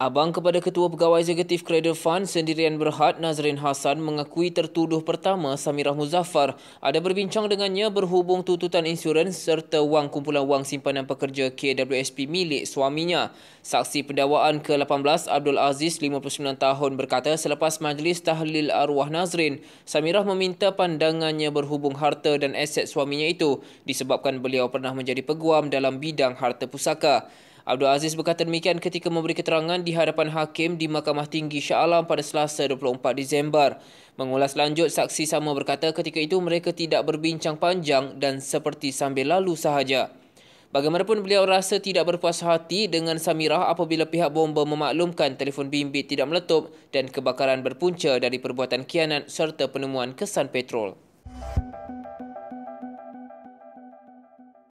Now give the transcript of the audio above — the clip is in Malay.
Abang kepada Ketua Pegawai Eksekutif Credit Fund Sendirian Berhad Nazrin Hassan mengakui tertuduh pertama Samirah Muzaffar ada berbincang dengannya berhubung tuntutan insurans serta wang kumpulan wang simpanan pekerja KWSP milik suaminya. Saksi pendawaan ke-18 Abdul Aziz 59 tahun berkata selepas majlis tahlil arwah Nazrin, Samirah meminta pandangannya berhubung harta dan aset suaminya itu disebabkan beliau pernah menjadi peguam dalam bidang harta pusaka. Abdul Aziz berkata demikian ketika memberi keterangan di hadapan hakim di Mahkamah Tinggi Shah Alam pada Selasa 24 Disember. Mengulas lanjut, saksi sama berkata ketika itu mereka tidak berbincang panjang dan seperti sambil lalu sahaja. Bagaimanapun beliau rasa tidak berpuas hati dengan Samirah apabila pihak bomba memaklumkan telefon bimbit tidak meletup dan kebakaran berpunca dari perbuatan kianat serta penemuan kesan petrol. Musik